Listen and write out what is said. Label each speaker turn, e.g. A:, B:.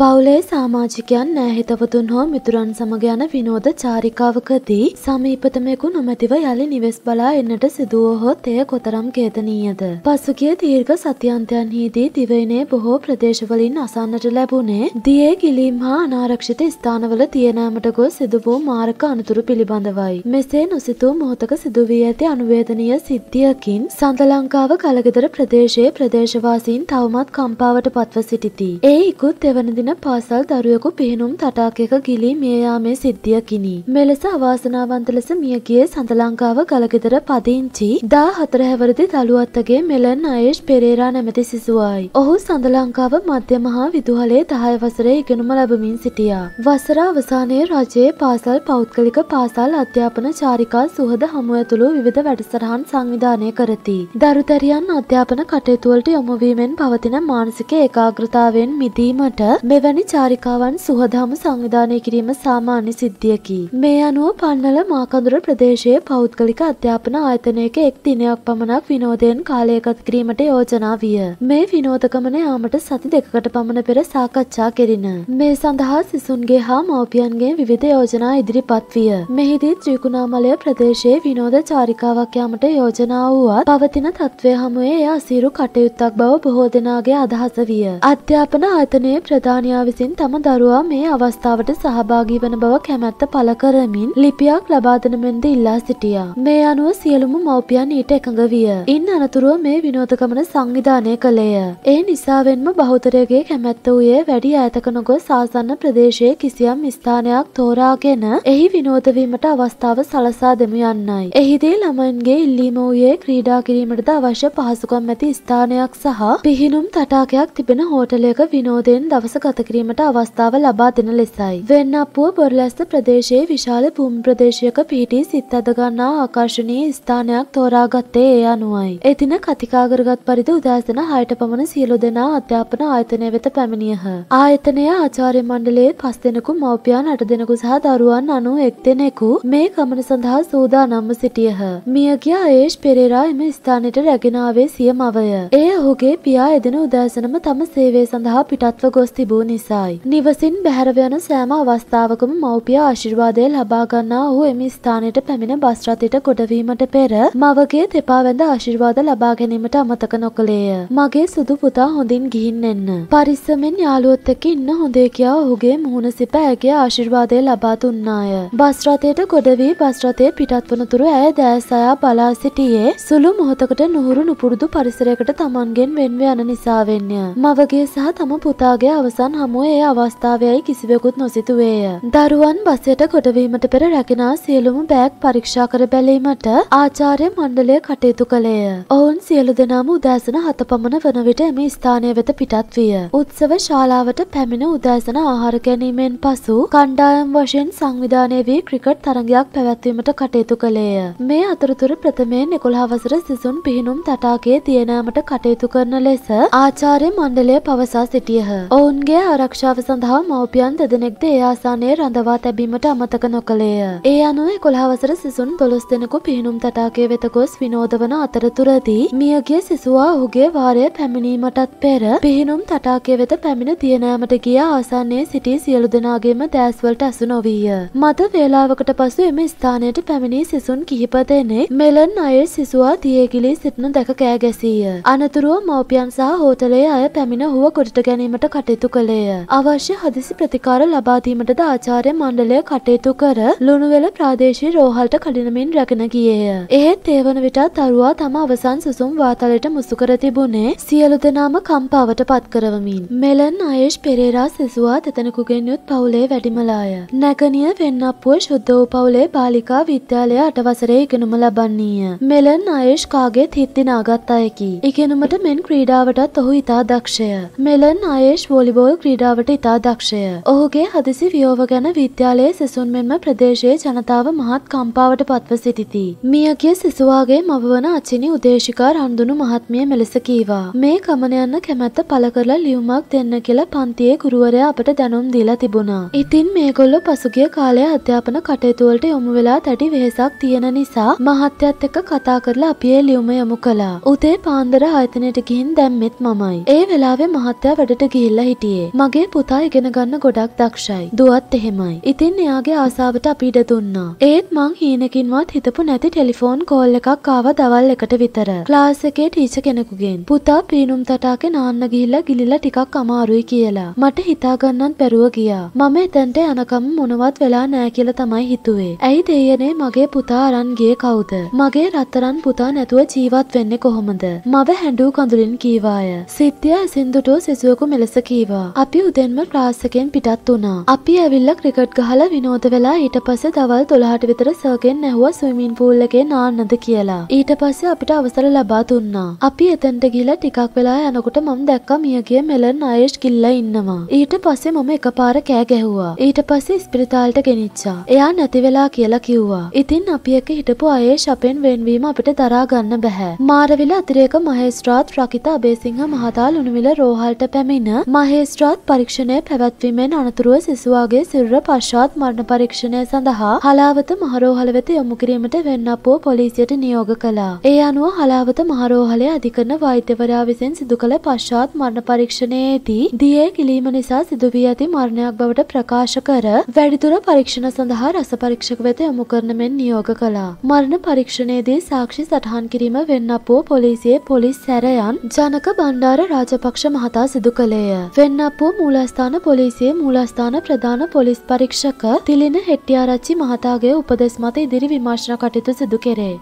A: පවුලේ සාමාජිකයන් නෑහිතවතුන් හෝ මිතුරන් සමග යන විනෝද චාරිකාවකදී සමීපතමෙකු නොමැතිව යළි නිවෙස් බලා එන්නට සිදුවහොත් එය කොතරම් කේතනීයද. පසුගිය දීර්ඝ සත්‍යන්තයන්හිදී දිවයිනේ බොහෝ ප්‍රදේශවලින් අසන්නට ලැබුණේ දියේ ගිලීම් හා අනාරක්ෂිත ස්ථානවල තියනෑමට ගොස් සිදුවූ මාර්ක අනතුරු පිළිබඳවයි. මෙසේ නොසිතූ මොහොතක සිදුවී ඇති අනුවේදනීය සිද්ධියකින් සඳ ලංකාව කලගෙදර ප්‍රදේශයේ ප්‍රදේශවාසීන් තවමත් කම්පාවට පත්ව සිටිති. ඒ ඉකුත් එවනදින වන පාසල් දරුවෙකු පිහිනුම් තටාකයක ගිලී මියයාමේ සිද්ධියකිනි. මෙලෙස අවාසනාවන්ත ලෙස මියගිය සඳලංකාව ගලගෙදර පදිංචි දා හතරහැවරදි දළුවත්තගේ මෙලන් අයේෂ් පෙරේරා නැමැති සිසුවයි. ඔහු සඳලංකාව මධ්‍ය මහා විදුහලේ දහය වසරේ ඉගෙනුම ලැබමින් සිටියා. වසර අවසානයේ රජයේ පාසල් පෞද්ගලික පාසල් අධ්‍යාපන චාරිකා සුහද හමුව ඇතුළු විවිධ වැඩසටහන් සංවිධානය කරති. දරුදරියන් අධ්‍යාපන කටයුතුවලට යොමුවීමෙන් පවතින මානසික ඒකාග්‍රතාවයෙන් මිදීමට මෙ මෙවැනි චාරිකාවන් සුහදාම සංවිධානය කිරීම සාමාන්‍ය සිද්ධියකි. මේ අනුව පන්නල මාකඳුර ප්‍රදේශයේ පෞද්ගලික අධ්‍යාපන ආයතනයක එක් දිනයක් පමණක් විනෝදයෙන් කාලයකත් කිරීමට යෝජනා විය. මේ විනෝදකමන යාමට සති දෙකකට පමණ පෙර සාකච්ඡා කෙරින. මේ සඳහා සිසුන්ගේ හා මව්පියන්ගේ විවිධ යෝජනා ඉදිරිපත් විය. මෙහිදී ත්‍රිකුණාමලය ප්‍රදේශයේ විනෝද චාරිකාවක් යාමට යෝජනා වූවත් පවතින තත්ත්වය හමුවේ එය අසීරු කටයුත්තක් බව බොහෝ දෙනාගේ අදහස විය. අධ්‍යාපන ආයතනයේ ප්‍රධාන ස්වාමියා විසින් තම දරුවා මේ අවස්ථාවට සහභාගී වන බව කැමැත්ත පළ කරමින් ලිපියක් ලබාදන මෙන්ද ඉල්ලා සිටියා. මේ අනුව සියලුම මව්පියන් ඊට එකඟ විය. ඉන් අනතුරුව මේ විනෝතකමන සංවිධානය කළේය. ඒ නිසාවෙන්ම බහුතරයගේ කැමැත්ත වූයේ වැඩි ඈතක නොගොස් සාසන්න ප්‍රදේශයේ කිසියම් ස්ථානයක් තෝරාගෙන එහි විනෝදවීමට අවස්ථාව සලසා දෙමු යන්නයි. එහිදී ළමයින්ගේ ඉල්ලීම වූයේ ක්‍රීඩා කිරීමටද අවශ්‍ය පහසුකම් ඇති ස්ථානයක් සහ පිහිනුම් තටාකයක් තිබෙන හෝටලයක විනෝදයෙන් දවස ගතකිරීමට අවස්ථාව ලබා දෙන ලෙසයි. වෙන්නපුුව බොරලැස්ත ප්‍රදේශයේ විශාල භූම් ප්‍රදේශයක පිහිටි සිත් අදගන්නා ආකර්ශණී ස්ථානයක් තෝරාගත්තේ ඒ අනුවයි. එතින කතිකාගරගත් පරිදි උදෑසන හයට පමණ සියලු දෙනා අධ්‍යාපන ආයතනය වෙත පැමිණියහ. ආයතනය ආචාර්ය මණ්ඩලයේ පස් දෙනෙකු මව්පියන් අට දෙනෙකු සහ දරුවන් අනු එක් දෙනෙකු මේ ගමන සඳහා සූදානම්ම සිටියහ. මියගිය අයේෂ් පෙරේරා එම ස්ථානයට රැගෙනාවේ සිය මවය. එය ඔහුගේ පියා එදෙන උදෑසනම තම සේවය සඳහා පිටත්ව ගොස් තිබූ වූ නිසායි. නිවසින් බැහැරව යන සෑම අවස්ථාවකම මව්පිය ආශිර්වාදය ලබා ගන්නා ඔහු එම ස්ථානයට පැමිණ බස් රථයට ගොඩවීමට පෙර මවගේ දෙපා වැඳ ආශිර්වාද ලබා ගැනීමට අමතක නොකළේය. මගේ සුදු පුතා හොඳින් ගිහින් එන්න. පරිස්සමෙන් යාළුවොත් එක්ක ඉන්න හොඳේ කියා ඔහුගේ මුහුණ සිප ඇගේ ආශිර්වාදය ලබා දුන්නාය. බස් රථයට ගොඩ වී බස් රථය පිටත් වනතුරු ඇය දෑස් අයා බලා සිටියේ සුළු මොහොතකට නුහුරු නුපුරුදු පරිසරයකට තමන්ගෙන් වෙන්ව යන නිසා වෙන්ය. මවගේ සහ තම පුතාගේ අවසන් දරුවන් හමුව ඒ අවස්ථාවයයි කිසිවෙකුත් නොසිතුවේය. දරුවන් බසයට කොටවීමට පෙර රැගෙනා සියලුම බෑග් පරීක්ෂා කර බැලීමට ආචාර්ය මණ්ඩලය කටයුතු කළේය. ඔවුන් සියලු දෙනාම උදෑසන හත පමණ වන විට එම ස්ථානය වෙත පිටත් විය. උත්සව ශාලාවට පැමිණ උදෑසන ආහාර ගැනීමෙන් පසු කණ්ඩායම් වශයෙන් සංවිධානය වී ක්‍රිකට් තරගයක් පැවැත්වීමට කටයුතු කළේය. මේ අතරතුර ප්‍රථමයෙන් එකොළහ වසර සිසුන් පිහිනුම් තටාකේ තියනෑමට කටයුතු කරන ලෙස ආචාර්ය මණ්ඩලය පවසා සිටියහ. ඔවුන්ගේ රටේ ආරක්ෂාව සඳහා මව්පියන් දෙදෙනෙක්ද ඒ ආසානය රඳවා තැබීමට අමතක නොකළේය. ඒ අනුව කොළහවසර සිසුන් දොළොස් දෙනෙකු පිහිනුම් තටාකය වෙත ගොස් විනෝදවන අතරතුරදී මියගේ සිසුවා ඔහුගේ වාරය පැමිණීමටත් පෙර පිහිනුම් තටාකය වෙත පැමිණ තියනෑමට ගිය ආසානයේ සිටි සියලු දෙනාගේම දෑස්වලට ඇසු නොවීය. මද වේලාවකට පසු එම ස්ථානයට පැමිණි සිසුන් කිහිප දෙනෙක් මෙලන් අය සිසුවා දියගිලී සිටින දැක කෑගැසීය. අනතුරුව මව්පියන් සහ හෝටලේ අය පැමිණ හුව ගොඩට ගැනීමට කටයුතු කළ මණ්ඩලය. අවශ්‍ය හදිසි ප්‍රතිකාර ලබාදීමටද ආචාර්ය මණ්ඩලය කටයුතු කර ලුණුවෙල ප්‍රාදේශී රෝහල්ට කඩිනමින් රැගෙන ගියේය. එහෙත් ඒවන විටත් දරුවා තම අවසන් සුසුම් වාතලයට මුසු කර තිබුණේ සියලු දෙනාම කම්පාවට පත් කරවමින්. මෙලන් අයේෂ් පෙරේරා සිසුවා තෙතනකුගෙන් යුත් පවුලේ වැඩිමලාය. නැගනිය වෙන්නප්පුව ශුද්ධ වූ පවුලේ බාලිකා විද්‍යාලය අටවසරේ ඉගෙනුම ලබන්නීය. මෙලන් අයේෂ් කාගේත් හිත්ති නාගත් අයකි. ඉගෙනුමට මෙන් ක්‍රීඩාවටත් ඔහු ඉතා දක්ෂය. මෙලන් අයේෂ් වොලිබෝල් ක්‍රීඩාවට ඉතා දක්ෂය. ඔහුගේ හදිසි වියෝව ගැන විද්‍යාලයේ සෙසුන් මෙන්ම ප්‍රදේශයේ ජනතාව මහත් කම්පාවට පත්ව සිටිති. මියගේ සිසුවාගේ මවවන අචිනි උදේශිකා රන්දුනු මහත්මිය මෙලෙස කීවා. මේ ගමන යන්න කැමැත්ත පළ කරලා ලියුමක් දෙන්න කියලා පන්තියේ ගුරුවරයා අපට දැනුම් දීලා තිබුණා. ඉතින් මේගොල්ලෝ පසුගිය කාලයේ අධ්‍යාපන කටයුතුවලට යොමු වෙලා තැටි වෙහෙසක් තියෙන නිසා මහත්යත් එක්ක කතා කරලා අපි ඒ ලියුම යොමු කළා. උදේ පාන්දර ආයතනයට ගිහින් දැම්මෙත් මමයි. ඒ වෙලාවේ මහත්තයා වැඩට ගිහිල්ලා හිටියේ. මගේ පුතා ඉගෙන ගන්න ගොඩක් දක්ෂයි. දුවත් එහෙමයි. ඉතින් එයාගේ ආසාවට අපි ඉඩ දුන්නා. ඒත් මං හීනකින්වත් හිතපු නැති ටෙලිෆෝන් කෝල් එකක් ආවා දවල් එකට විතර. ක්ලාස් එකේ ටීචර් කෙනෙකුගෙන්. පුතා පීනුම් තටාකේ නාන්න ගිහිල්ලා ගිලිලා ටිකක් අමාරුයි කියලා. මට හිතා ගන්නත් බැරුව ගියා. මම එතනට යනකම් මොනවත් වෙලා නෑ කියලා තමයි හිතුවේ. ඇයි දෙයනේ මගේ පුතා අරන් ගියේ කවුද? මගේ රත්තරන් පුතා නැතුව ජීවත් වෙන්නේ කොහොමද? මව හැඬු කඳුලින් කීවාය. සිත්‍ය සින්දුටු සිසුවෙකු මෙලෙස කීවා. අපි උදෙන්ම ක්ලාසකෙන් පිටත් වුණා. අපි ඇවිල්ලා ක්‍රිකට් ගහලා විනෝද වෙලා ඊට පස්සේ දවල් 12ට විතර සර්ගෙන් ඇහුවා ස්විමින් pool එකේ නාන්නද කියලා. ඊට පස්සේ අපිට අවසර ලබා දුන්නා. අපි එතනට ගිහලා ටිකක් වෙලා යනකොට මම දැක්කා මියගේ මෙලන් අයේෂ් කිල්ලා ඉන්නවා. ඊට පස්සේ මම එකපාර කෑ ගැහුවා. ඊට පස්සේ ස්පිරිතාලට ගෙනිච්චා. එයා නැති වෙලා කියලා කිව්වා. ඉතින් අපි එක හිටපු අයේෂ් අපෙන් වෙන්වීම අපිට දරා ගන්න බෑ. මාරවිල අතිරේක මහේස්ත්‍රාත් රකිත අබේසිංහ මහතා ලුණුවිල රෝහල්ට පැමිණ මහේස්ත්‍රා මජිස්ත්‍රාත් පරීක්ෂණය පැවැත්වීමෙන් අනතුරුව සිසුවාගේ සිරුර පශ්චාත් මරණ පරීක්ෂණය සඳහා හලාවත මහරෝහල වෙත යොමු කිරීමට වෙන්නපුව පොලිසියට නියෝග කළා. ඒ අනුව හලාවත මහරෝහලය අධිකරණ වෛද්‍යවරයා විසින් සිදු කළ පශ්චාත් මරණ පරීක්ෂණයේදී දියේ කිලීම නිසා සිදු වී ඇති මරණයක් බවට ප්‍රකාශ කර වැඩිදුර පරීක්ෂණ සඳහා රස පරීක්ෂක වෙත යොමු කරන මෙන් නියෝග කළා. මරණ පරීක්ෂණයේදී සාක්ෂි සටහන් කිරීම වෙන්නපුව පොලිසියේ පොලිස් සැරයන් ජනක බණ්ඩාර රාජපක්ෂ මහතා සිදු කළේය. වෙන්නපුව වූ මූලස්ථාන පොලිසිය මූලස්ථාන ප්‍රධාන පොලිස් පරීක්ෂක තිලින හෙට්ටිආරච්චි මහතාගේ උපදෙස් මත ඉදිරි විමර්ශන කටයුතු සිදු කෙරේ.